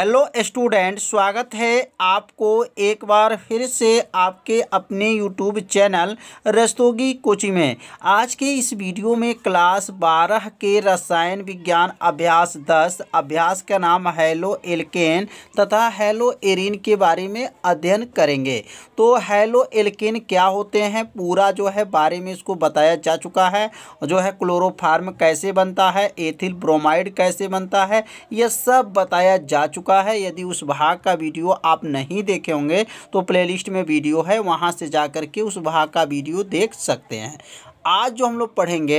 hello student स्वागत है आपको एक बार फिर से आपके अपने यूट्यूब चैनल रस्तोगी कोचिंग में आज के इस वीडियो में क्लास 12 के रसायन विज्ञान अभ्यास 10 अभ्यास का नाम हेलो एल्केन तथा हेलो एरिन के बारे में अध्ययन करेंगे तो हेलो एल्केन क्या होते हैं पूरा जो है बारे में इसको बताया जा चुका है जो है क्लोरोफार्म कैसे बनता है एथिल ब्रोमाइड कैसे बनता है यह सब बताया जा चुका चुका है यदि उस भाग का वीडियो आप नहीं देखे होंगे तो प्लेलिस्ट में वीडियो है वहाँ से जा के उस भाग का वीडियो देख सकते हैं आज जो हम लोग पढ़ेंगे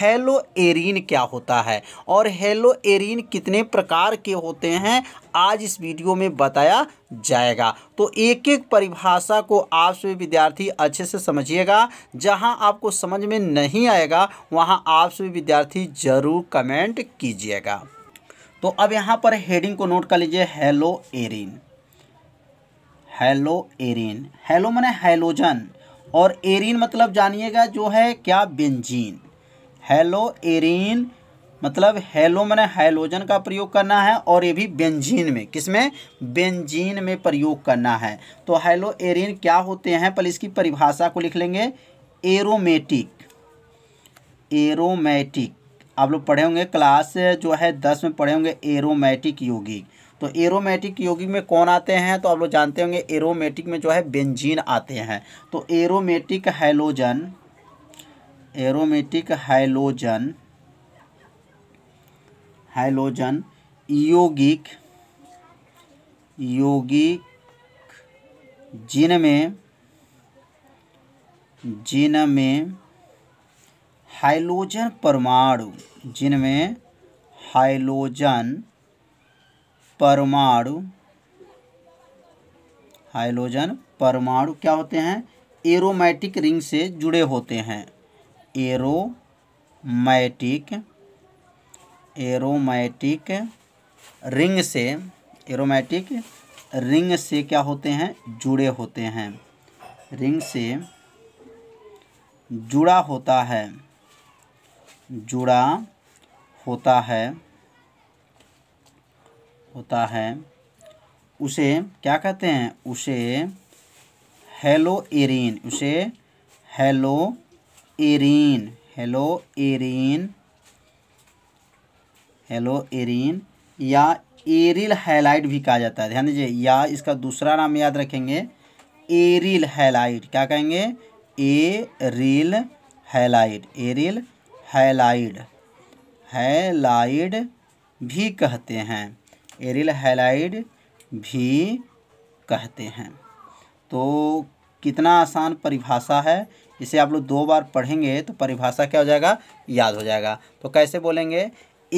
हेलो एरिन क्या होता है और हेलो एरिन कितने प्रकार के होते हैं आज इस वीडियो में बताया जाएगा तो एक एक परिभाषा को आप सभी विद्यार्थी अच्छे से समझिएगा जहां आपको समझ में नहीं आएगा वहां आप सभी विद्यार्थी ज़रूर कमेंट कीजिएगा तो अब यहाँ पर हेडिंग को नोट कर लीजिए halo arene halo arene halo मैंने हेलोजन और एरिन मतलब जानिएगा जो है क्या बेंजीन हेलो एरिन मतलब हेलो मैंने हेलोजन का प्रयोग करना है और ये भी बेंजीन में किसमें बेंजीन में प्रयोग करना है तो हेलो एरिन क्या होते हैं पर इसकी परिभाषा को लिख लेंगे एरोमेटिक एरोमेटिक आप लोग पढ़े होंगे क्लास जो है दस में पढ़े होंगे एरोमेटिक यौगिक तो एरोमेटिक यौगिक में कौन आते हैं तो आप लोग जानते होंगे एरोमेटिक में जो है बेंजीन आते हैं तो aromatic halogen aromatic halogen halogen यौगिक यौगिक जिन में हाइलोजन परमाणु जिनमें हाइलोजन परमाणु हाइलोजन परमाणु क्या होते हैं एरोमैटिक रिंग से जुड़े होते हैं एरोमैटिक एरोमैटिक रिंग से एरोमैटिक रिंग से क्या होते हैं जुड़े होते हैं रिंग से जुड़ा होता है जुड़ा होता है होता है उसे क्या कहते हैं उसे हेलो एरिन उसे halo arene halo arene halo arene या एरिल हैलाइट भी कहा जाता है ध्यान दीजिए या इसका दूसरा नाम याद रखेंगे एरिल हैलाइट क्या कहेंगे aryl halide aryl halide halide भी कहते हैं एरिल हैलाइड भी कहते हैं तो कितना आसान परिभाषा है इसे आप लोग दो बार पढ़ेंगे तो परिभाषा क्या हो जाएगा याद हो जाएगा तो कैसे बोलेंगे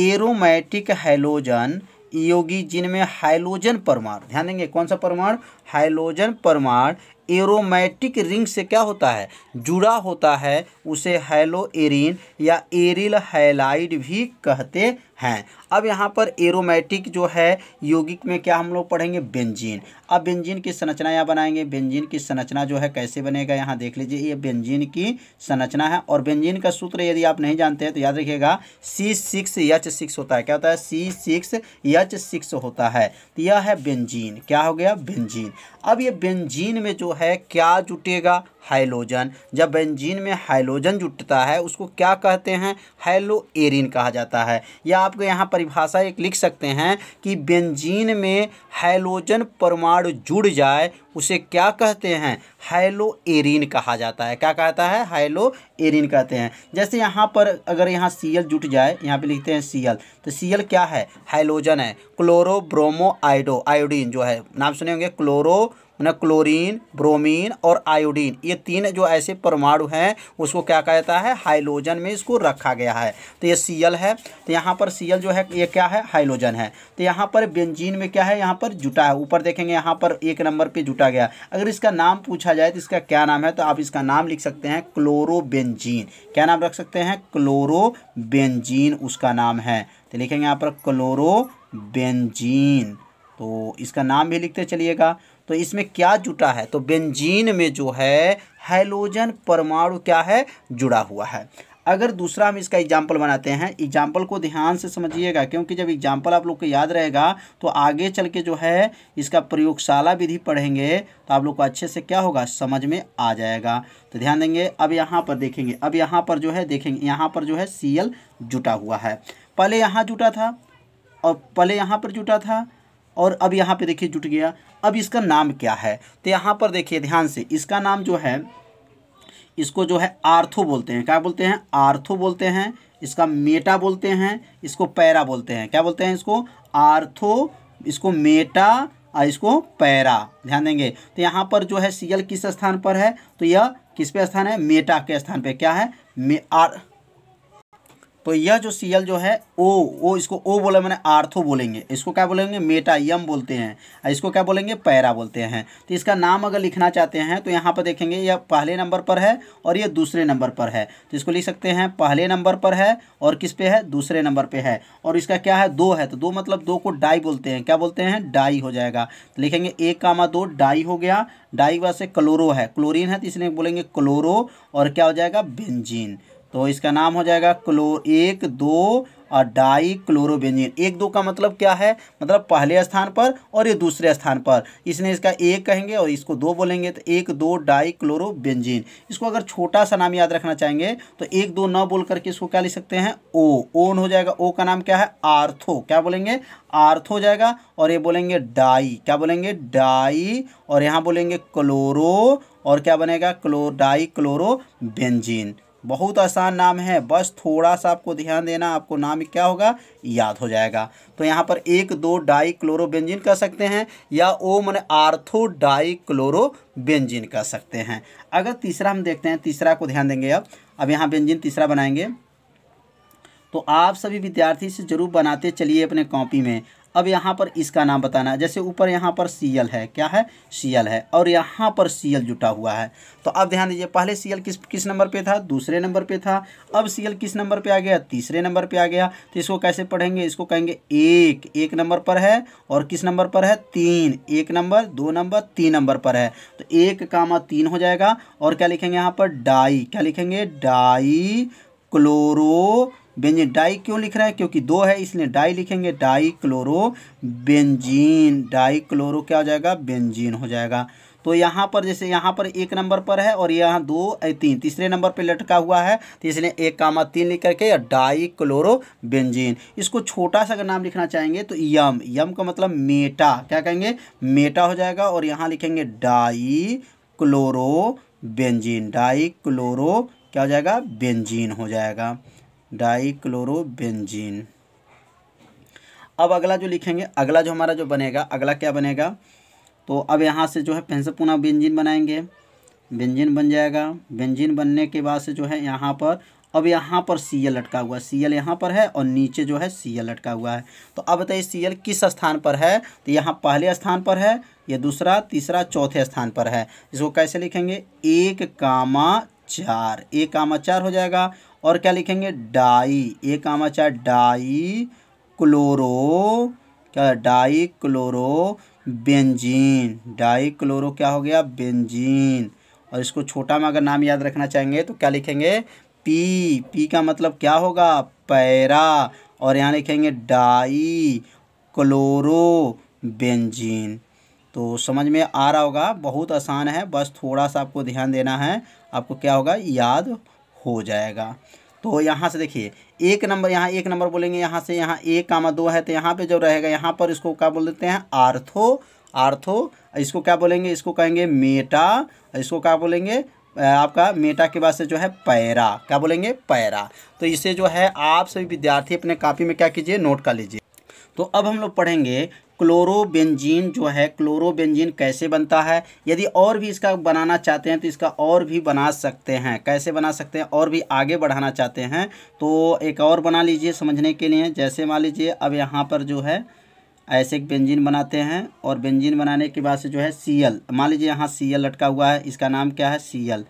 एरोमेटिक हैलोजन योगी जिनमें हाइलोजन परमाणु ध्यान देंगे कौन सा परमाणु हाइलोजन परमाणु एरोमेटिक रिंग से क्या होता है जुड़ा होता है उसे हैलो एरिन या एरिल हैलाइड भी कहते हैं अब यहाँ पर एरोमेटिक जो है यौगिक में क्या हम लोग पढ़ेंगे बेंजीन अब बेंजीन की संरचना यहाँ बनाएंगे बेंजीन की संरचना जो है कैसे बनेगा यहाँ देख लीजिए ये बेंजीन की संरचना है और बेंजीन का सूत्र यदि आप नहीं जानते हैं तो याद रखिएगा सी सिक्स एच सिक्स होता है क्या होता है सी सिक्स एच सिक्स होता है तो यह है बेंजीन क्या हो गया बेंजीन अब ये बेंजीन में जो है है क्या जुटेगा हाइलोजन जब बेंजीन में हाइलोजन जुटता है उसको क्या कहते हैं हाइलो एरिन कहा जाता है या आपको यहाँ परिभाषा एक लिख सकते हैं कि बेंजीन में हाइलोजन परमाणु जुड़ जाए उसे क्या कहते हैं हाइलो एरिन कहा जाता है क्या कहता है हाइलो एरिन कहते हैं जैसे यहाँ पर अगर यहाँ सी जुट जाए यहाँ पर लिखते हैं सी तो सी क्या है हाइलोजन है क्लोरो ब्रोमो आइडो आयोडीन जो है नाम सुने होंगे क्लोरो ना क्लोरीन ब्रोमीन और आयोडीन ये तीन जो ऐसे परमाणु हैं उसको क्या कहा जाता है हाइलोजन में इसको रखा गया है तो ये सी है तो यहाँ पर सी जो है ये क्या है हाइलोजन है तो यहाँ पर बेंजीन में क्या है यहाँ पर जुटा है ऊपर देखेंगे यहाँ पर एक नंबर पर जुटा गया अगर इसका नाम पूछा जाए तो इसका क्या नाम है तो आप इसका नाम लिख सकते हैं क्लोरोबेंजीन क्या नाम रख सकते हैं क्लोरोबेंजीन उसका नाम है तो लिखेंगे यहाँ पर क्लोरोबेंजीन तो इसका नाम भी लिखते चलिएगा तो इसमें क्या जुटा है तो बेंजीन में जो है हाइलोजन परमाणु क्या है जुड़ा हुआ है अगर दूसरा हम इसका एग्जाम्पल बनाते हैं एग्जाम्पल को ध्यान से समझिएगा क्योंकि जब एग्जाम्पल आप लोग को याद रहेगा तो आगे चल के जो है इसका प्रयोगशाला विधि पढ़ेंगे तो आप लोग को अच्छे से क्या होगा समझ में आ जाएगा तो ध्यान देंगे अब यहाँ पर देखेंगे अब यहाँ पर जो है देखेंगे यहाँ पर जो है सी जुटा हुआ है पहले यहाँ जुटा था और पहले यहाँ पर जुटा था और अब यहाँ पे देखिए जुट गया अब इसका नाम क्या है तो यहाँ पर देखिए ध्यान से इसका नाम जो है इसको जो है आर्थो बोलते हैं क्या बोलते हैं आर्थो बोलते हैं इसका मेटा बोलते हैं इसको पैरा बोलते हैं क्या बोलते हैं इसको आर्थो इसको मेटा और इसको पैरा ध्यान देंगे तो यहाँ पर जो है सीएल किस स्थान पर है तो यह किस पे स्थान है मेटा के स्थान पे क्या है मे आर तो यह जो सी जो है ओ ओ इसको ओ बोला मैंने आर्थो बोलेंगे इसको क्या बोलेंगे मेटा यम बोलते हैं इसको क्या बोलेंगे पैरा बोलते हैं तो इसका नाम अगर लिखना चाहते हैं तो यहाँ पर देखेंगे यह पहले नंबर पर है और यह दूसरे नंबर पर है तो इसको लिख सकते हैं पहले नंबर पर है और किस पे है दूसरे नंबर पर है और इसका क्या है दो है तो दो मतलब दो को डाई बोलते हैं क्या बोलते हैं डाई हो जाएगा तो लिखेंगे एक कामा दो डाई हो गया डाई वैसे क्लोरो है क्लोरीन है तो इसलिए बोलेंगे क्लोरो और क्या हो जाएगा बेंजीन तो इसका नाम हो जाएगा क्लो एक दो और डाई क्लोरोबेंजीन एक दो का मतलब क्या है मतलब पहले स्थान पर और ये दूसरे स्थान पर इसने इसका एक कहेंगे और इसको दो बोलेंगे तो एक दो डाई क्लोरोबेंजीन इसको अगर छोटा सा नाम याद रखना चाहेंगे तो एक दो न बोल करके इसको क्या लिख सकते हैं ओ ओन हो जाएगा ओ का नाम क्या है आर्थो क्या बोलेंगे आर्थ हो जाएगा और ये बोलेंगे डाई क्या बोलेंगे डाई और यहाँ बोलेंगे क्लोरो और क्या बनेगा क्लोर डाई क्लोरो बहुत आसान नाम है बस थोड़ा सा आपको ध्यान देना आपको नाम क्या होगा याद हो जाएगा तो यहाँ पर एक दो डाई क्लोरोबेंजिन कह सकते हैं या ओ मैंने आर्थो डाई क्लोरोबेंजिन कह सकते हैं अगर तीसरा हम देखते हैं तीसरा को ध्यान देंगे अब अब यहाँ बेंजिन तीसरा बनाएंगे तो आप सभी विद्यार्थी से ज़रूर बनाते चलिए अपने कॉपी में अब यहाँ पर इसका नाम बताना है जैसे ऊपर यहाँ पर सी है क्या है सी है और यहाँ पर सी जुटा हुआ है तो अब ध्यान दीजिए पहले सी किस किस नंबर पे था दूसरे नंबर पे था अब सी किस नंबर पे आ गया तीसरे नंबर पे आ गया तो इसको कैसे पढ़ेंगे इसको कहेंगे एक एक नंबर पर है और किस नंबर पर है तीन एक नंबर दो नंबर तीन नंबर पर है तो एक कामा तीन हो जाएगा और क्या लिखेंगे यहाँ पर डाई क्या लिखेंगे डाई क्लोरो बेंजीन डाई क्यों लिख रहा है क्योंकि दो है इसलिए डाई लिखेंगे di chloro benzene di chloro क्या हो जाएगा बेंजीन हो जाएगा तो यहाँ पर जैसे यहाँ पर एक नंबर पर है और यहाँ दो तीन तीसरे नंबर पे लटका हुआ है तो इसलिए एक कामा तीन लिख करके डाई क्लोरो बेंजीन इसको छोटा सा अगर नाम लिखना चाहेंगे तो यम यम का मतलब मेटा क्या कहेंगे मेटा हो जाएगा और यहाँ लिखेंगे di chloro benzene di chloro क्या हो जाएगा बेंजीन हो जाएगा डाइक्लोरोबेंजीन अब अगला जो लिखेंगे अगला जो हमारा जो बनेगा अगला क्या बनेगा तो अब यहाँ से जो है फिर से पुनः बेंजीन बनाएंगे बेंजीन बन जाएगा बेंजीन बनने के बाद से जो है यहाँ पर अब यहाँ पर सी एल लटका हुआ है सी एल यहाँ पर है और नीचे जो है सी एल लटका हुआ है तो अब बताइए सी एल किस स्थान पर है तो यहाँ पहले स्थान पर है या दूसरा तीसरा चौथे स्थान पर है इसको कैसे लिखेंगे एक कामा चार एक कामा चार हो जाएगा और क्या लिखेंगे डाई ए का मचा डाई क्लोरो क्या di chloro benzene di chloro क्या हो गया बेंजीन और इसको छोटा में अगर नाम याद रखना चाहेंगे तो क्या लिखेंगे पी पी का मतलब क्या होगा पैरा और यहाँ लिखेंगे डाई क्लोरो बेंजीन तो समझ में आ रहा होगा बहुत आसान है बस थोड़ा सा आपको ध्यान देना है आपको क्या होगा याद हो जाएगा तो यहाँ से देखिए एक नंबर यहाँ एक नंबर बोलेंगे यहाँ से यहाँ एक कामा दो है तो यहाँ पे जो रहेगा यहाँ पर इसको क्या बोल देते हैं आर्थो आर्थो इसको क्या बोलेंगे इसको कहेंगे मेटा इसको क्या बोलेंगे आपका मेटा के बाद से जो है पैरा क्या बोलेंगे पैरा तो इसे जो है आप सभी विद्यार्थी अपने कापी में क्या कीजिए नोट कर लीजिए तो अब हम लोग पढ़ेंगे क्लोरोबेंजीन जो है क्लोरोबेंजीन कैसे बनता है यदि और भी इसका बनाना चाहते हैं तो इसका और भी बना सकते हैं कैसे बना सकते हैं और भी आगे बढ़ाना चाहते हैं तो एक और बना लीजिए समझने के लिए जैसे मान लीजिए अब यहाँ पर जो है ऐसे एक बेंजीन बनाते हैं और बेंजीन बनाने के बाद से जो है सी एल मान लीजिए यहाँ सी एल लटका हुआ है इसका नाम क्या है सी एल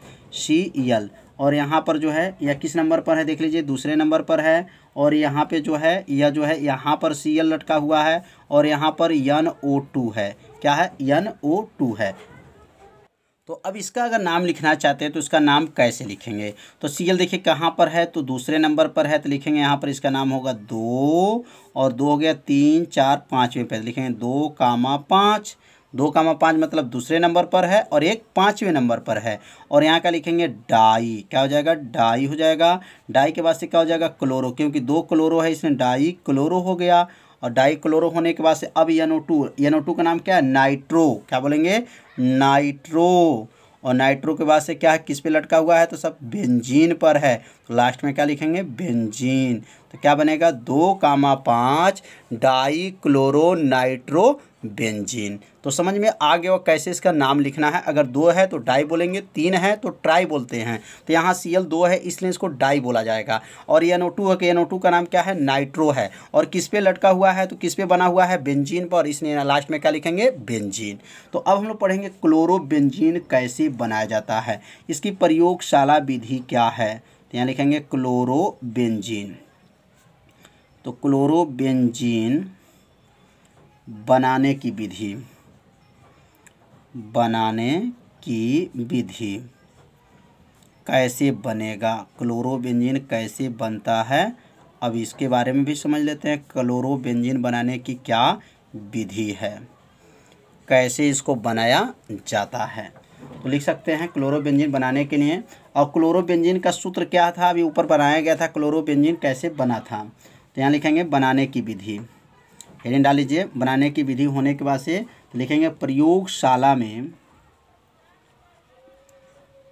सी एल और यहाँ पर जो है यह किस नंबर पर है देख लीजिए दूसरे नंबर पर है और यहाँ पे जो है यह जो है यहाँ पर सी एल लटका हुआ है और यहाँ पर यन ओ टू है क्या है यन ओ टू है तो अब इसका अगर नाम लिखना चाहते हैं तो इसका नाम कैसे लिखेंगे तो सी एल देखिए कहाँ पर है तो दूसरे नंबर पर है तो लिखेंगे यहाँ पर इसका नाम होगा दो और दो हो गया तीन चार पाँचवें पे लिखेंगे दो कामा पाँच दो कामा पाँच मतलब दूसरे नंबर पर है और एक पाँचवें नंबर पर है और यहाँ का लिखेंगे डाई क्या हो जाएगा डाई हो जाएगा डाई के बाद से क्या हो जाएगा क्लोरो क्योंकि दो क्लोरो है इसमें डाई क्लोरो हो गया और डाई क्लोरो होने के बाद से अब एनओ टू एनओ टू का नाम क्या है नाइट्रो क्या बोलेंगे नाइट्रो और नाइट्रो के बाद से क्या है किस पे लटका हुआ है तो सब बेंजीन पर है तो लास्ट में क्या लिखेंगे बेंजीन तो क्या बनेगा दो कामा पाँच डाई क्लोरो नाइट्रो बेंजीन तो समझ में आ गया कैसे इसका नाम लिखना है अगर दो है तो डाई बोलेंगे तीन है तो ट्राई बोलते हैं तो यहाँ सी एल दो है इसलिए इसको डाई बोला जाएगा और एन ओ टू है कि एन ओ टू का नाम क्या है नाइट्रो है और किस पे लटका हुआ है तो किस पे बना हुआ है बेंजीन पर इसलिए लास्ट में क्या लिखेंगे बेंजीन तो अब हम लोग पढ़ेंगे क्लोरो बेंजीन कैसे बनाया जाता है इसकी प्रयोगशाला विधि क्या है तो यहाँ लिखेंगे क्लोरो बेंजीन तो क्लोरोबेंजीन बनाने की विधि बनाने की विधि कैसे बनेगा क्लोरोबेंजीन कैसे बनता है अब इसके बारे में भी समझ लेते हैं क्लोरोबेंजीन बनाने की क्या विधि है कैसे इसको बनाया जाता है तो लिख सकते हैं क्लोरोबेंजीन बनाने के लिए और क्लोरोबेंजीन का सूत्र क्या था अभी ऊपर बनाया गया था क्लोरोबेंजीन कैसे बना था तो यहाँ लिखेंगे बनाने की विधि हेडिंग डाल लीजिए बनाने की विधि होने के बाद से लिखेंगे प्रयोगशाला में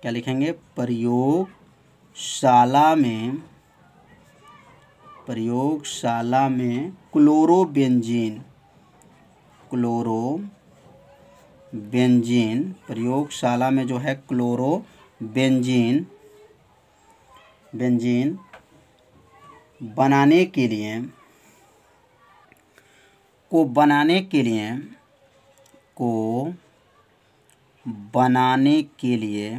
क्या लिखेंगे प्रयोगशाला में प्रयोगशाला में क्लोरोबेंजीन क्लोरो बेंजीन प्रयोगशाला में जो है क्लोरो बेंजीन बेंजीन बनाने के लिए को बनाने के लिए को बनाने के लिए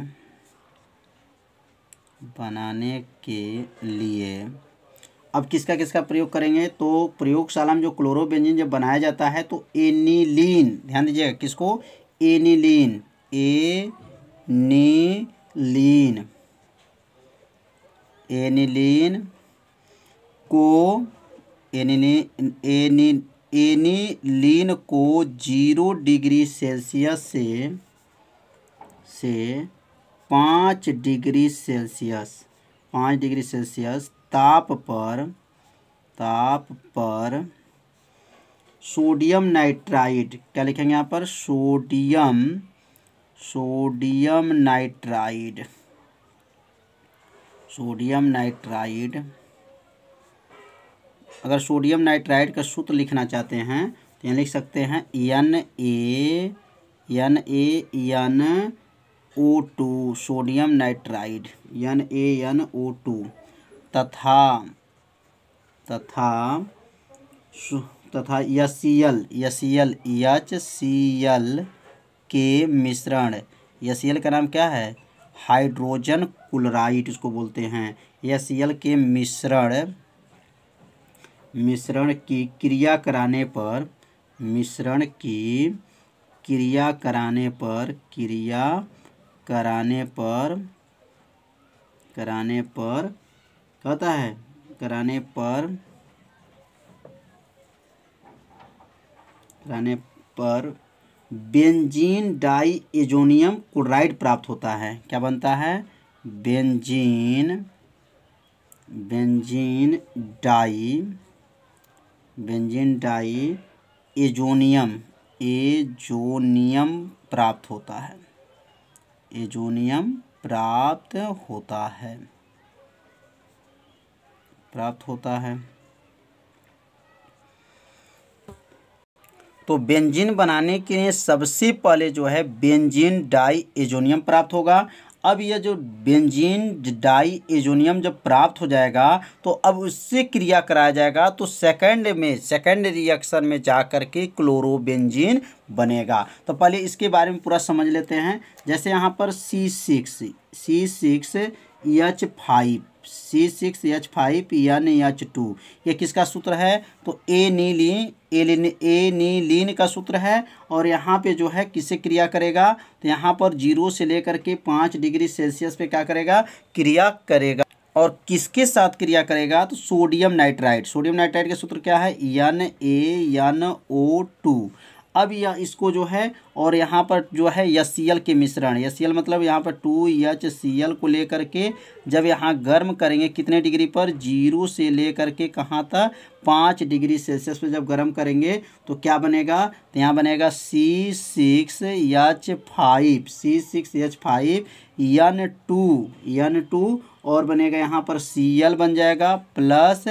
बनाने के लिए अब किसका किसका प्रयोग करेंगे तो प्रयोगशाला में जो क्लोरोबेंजीन जब बनाया जाता है तो एनिलीन ध्यान दीजिएगा किसको एनिलीन ए लीन एनिलीन को एनी एनिलीन को जीरो डिग्री सेल्सियस से से पाँच डिग्री सेल्सियस पाँच डिग्री सेल्सियस ताप पर ताप पर सोडियम नाइट्राइड क्या लिखेंगे यहाँ पर sodium sodium nitride sodium nitride अगर सोडियम नाइट्राइड का सूत्र लिखना चाहते हैं तो यहाँ लिख सकते हैं N A N A N O two sodium nitride N A N O two तथा तथा तथा S L H C L के मिश्रण एल का नाम क्या है हाइड्रोजन क्लोराइड इसको बोलते हैं यस एल के मिश्रण मिश्रण की क्रिया कराने पर मिश्रण की क्रिया कराने पर क्रिया कराने पर कराने पर कहता है कराने पर कराने पर बेंजीन डाई एजोनियम क्लोराइड प्राप्त होता है क्या बनता है benzene benzene di benzene di azonium azonium प्राप्त होता है एजोनियम प्राप्त होता है प्राप्त होता है तो बेंजीन बनाने के लिए सबसे पहले जो है बेंजीन डाई एजोनियम प्राप्त होगा अब यह जो बेंजीन डाई एजोनियम जब प्राप्त हो जाएगा तो अब उससे क्रिया कराया जाएगा तो सेकंड में सेकंड रिएक्शन में जा कर के क्लोरोबेंजीन बनेगा तो पहले इसके बारे में पूरा समझ लेते हैं जैसे यहाँ पर C six C six H five C six H five N H two ये किसका सूत्र है तो ए नीलिन एलिन ए नीलिन का सूत्र है और यहाँ पे जो है किसे क्रिया करेगा तो यहाँ पर जीरो से लेकर के पाँच डिग्री सेल्सियस पे क्या करेगा क्रिया करेगा और किसके साथ क्रिया करेगा तो सोडियम नाइट्राइड सोडियम नाइट्राइड का सूत्र क्या है N A N O two अब यह इसको जो है और यहाँ पर जो है यस सी एल के मिश्रण यस सी एल मतलब यहाँ पर टू एच सी एल को लेकर के जब यहाँ गर्म करेंगे कितने डिग्री पर जीरो से लेकर के कहाँ तक पाँच डिग्री सेल्सियस पर जब गर्म करेंगे तो क्या बनेगा तो यहाँ बनेगा C six H five C six H five N two N two और बनेगा यहाँ पर सी एल बन जाएगा plus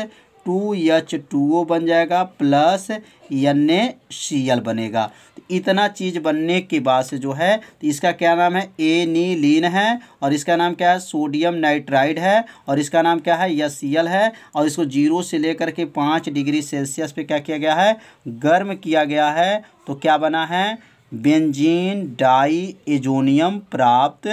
two H two O बन जाएगा plus N A C L बनेगा तो इतना चीज़ बनने के बाद से जो है तो इसका क्या नाम है ए नी लीन है और इसका नाम क्या है सोडियम नाइट्राइड है और इसका नाम क्या है एस सी एल है और इसको जीरो से लेकर के पाँच डिग्री सेल्सियस पे क्या किया गया है गर्म किया गया है तो क्या बना है बेंजीन डाई एजोनियम प्राप्त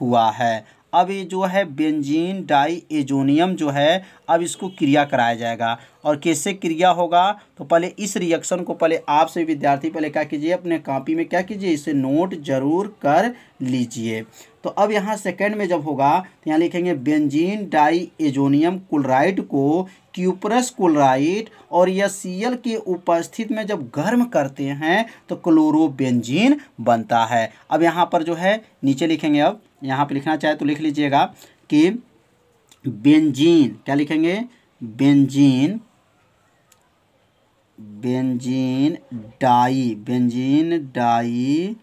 हुआ है अब ये जो है बेंजीन डाई एजोनियम जो है अब इसको क्रिया कराया जाएगा और कैसे क्रिया होगा तो पहले इस रिएक्शन को पहले आप से विद्यार्थी पहले क्या कीजिए अपने कॉपी में क्या कीजिए इसे नोट जरूर कर लीजिए तो अब यहाँ सेकेंड में जब होगा तो यहाँ लिखेंगे बेंजीन डाई एजोनियम क्लोराइड को क्यूपरस क्लोराइड और यह सीएल के उपस्थित में जब गर्म करते हैं तो क्लोरोबेंजीन बनता है अब यहाँ पर जो है नीचे लिखेंगे अब यहाँ पे लिखना चाहे तो लिख लीजिएगा कि बेंजीन क्या लिखेंगे benzene benzene di benzene di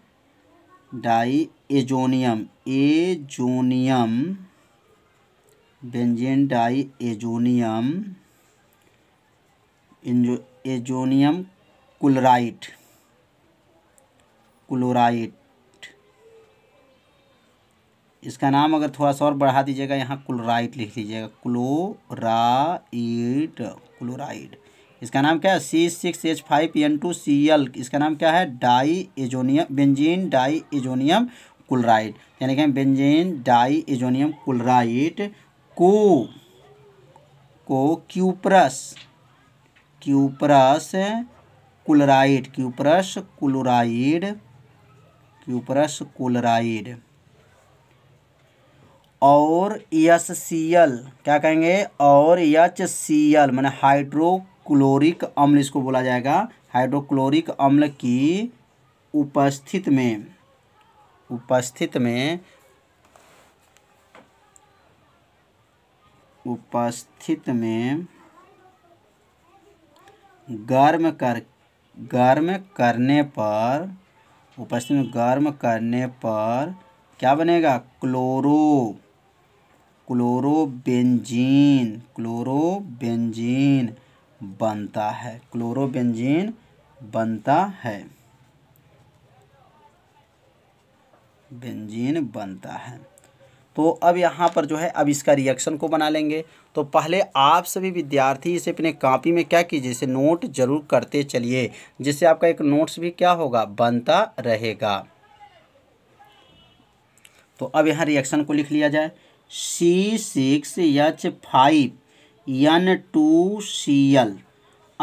di azonium azonium benzene di azonium azonium chlorite chlorite इसका नाम अगर थोड़ा सा और बढ़ा दीजिएगा यहाँ क्लोराइट लिख लीजिएगा क्लोराइट क्लोराइड इसका नाम क्या है C six H five N two C L इसका नाम क्या है di azonium benzene di azonium chloride यानी कि बेंजीन डाई एजोनियम क्लोराइड को को cuprous cuprous chloride cuprous chloride cuprous chloride और एस सी एल क्या कहेंगे और एच सी एल मैंने हाइड्रोक्लोरिक अम्ल इसको बोला जाएगा हाइड्रोक्लोरिक अम्ल की उपस्थित में उपस्थित में उपस्थित में गर्म कर गर्म करने पर उपस्थित में गर्म करने पर क्या बनेगा क्लोरो क्लोरोबेंजीन क्लोरोबेंजीन बनता है क्लोरोबेंजीन बनता है बेंजीन बनता है तो अब यहाँ पर जो है अब इसका रिएक्शन को बना लेंगे तो पहले आप सभी विद्यार्थी इसे अपने कापी में क्या कीजिए इसे नोट जरूर करते चलिए जिससे आपका एक नोट्स भी क्या होगा बनता रहेगा तो अब यहाँ रिएक्शन को लिख लिया जाए C six H five N two C L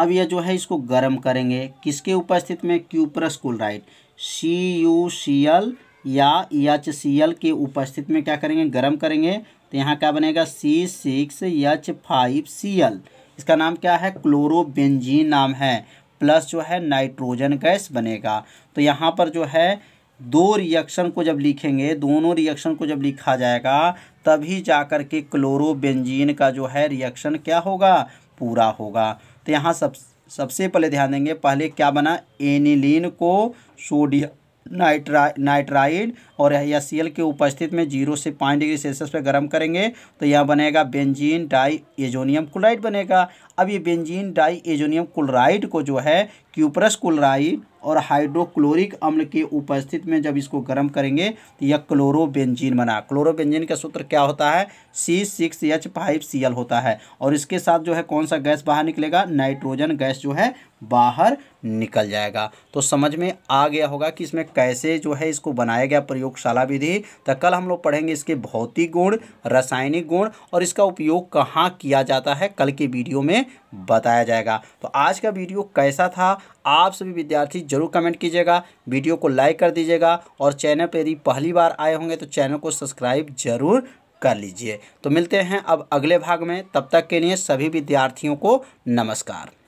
अब यह जो है इसको गर्म करेंगे किसके उपस्थित में cuprous chloride C U C L या एच सी एल के उपस्थित में क्या करेंगे गर्म करेंगे तो यहाँ क्या बनेगा C six H five C L इसका नाम क्या है क्लोरोबेंजीन नाम है प्लस जो है नाइट्रोजन गैस बनेगा तो यहाँ पर जो है दो रिएक्शन को जब लिखेंगे दोनों रिएक्शन को जब लिखा जाएगा तभी जा कर के क्लोरोबेंजीन का जो है रिएक्शन क्या होगा पूरा होगा तो यहाँ सब सबसे पहले ध्यान देंगे पहले क्या बना एनिलीन को सोडियम नाइट्रा नाइट्राइड और या सी के उपस्थित में जीरो से पाँच डिग्री सेल्सियस पर गर्म करेंगे तो यह बनेगा बेंजीन डाई एजोनियम क्लोराइड बनेगा अब ये बेंजीन डाई एजोनियम क्लोराइड को जो है क्यूपरस क्लोराइड और हाइड्रोक्लोरिक अम्ल के उपस्थित में जब इसको गर्म करेंगे तो यह क्लोरोबेंजीन बना क्लोरोबेंजीन का सूत्र क्या होता है C six H five C L होता है और इसके साथ जो है कौन सा गैस बाहर निकलेगा नाइट्रोजन गैस जो है बाहर निकल जाएगा तो समझ में आ गया होगा कि इसमें कैसे जो है इसको बनाया गया प्रयोग प्रयोगशाला विधि तो कल हम लोग पढ़ेंगे इसके भौतिक गुण रासायनिक गुण और इसका उपयोग कहाँ किया जाता है कल के वीडियो में बताया जाएगा तो आज का वीडियो कैसा था आप सभी विद्यार्थी जरूर कमेंट कीजिएगा वीडियो को लाइक कर दीजिएगा और चैनल पर यदि पहली बार आए होंगे तो चैनल को सब्सक्राइब जरूर कर लीजिए तो मिलते हैं अब अगले भाग में तब तक के लिए सभी विद्यार्थियों को नमस्कार